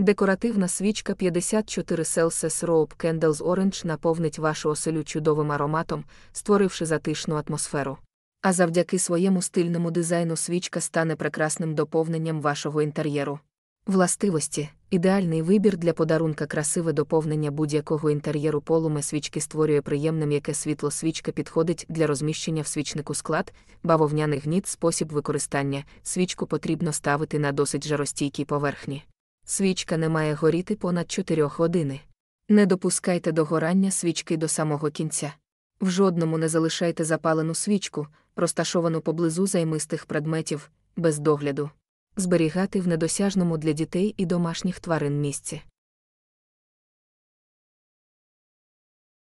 Декоративна свічка 54 Celsius Rope Candles Orange наповнить вашу оселю чудовим ароматом, створивши затишну атмосферу. А завдяки своєму стильному дизайну свічка стане прекрасним доповненням вашого інтер'єру. Властивості ідеальний вибір для подарунка красиве доповнення будь-якого інтер'єру полуми свічки створює приємним, яке світло свічка підходить для розміщення в свічнику склад, бавовняний гніт, спосіб використання, свічку потрібно ставити на досить жаростійкій поверхні свічка не має горіти понад 4 години. Не допускайте догорання свічки до самого кінця. В жодному не залишайте запалену свічку, розташовану поблизу займистих предметів, без догляду. Зберігати в недосяжному для дітей і домашніх тварин місці.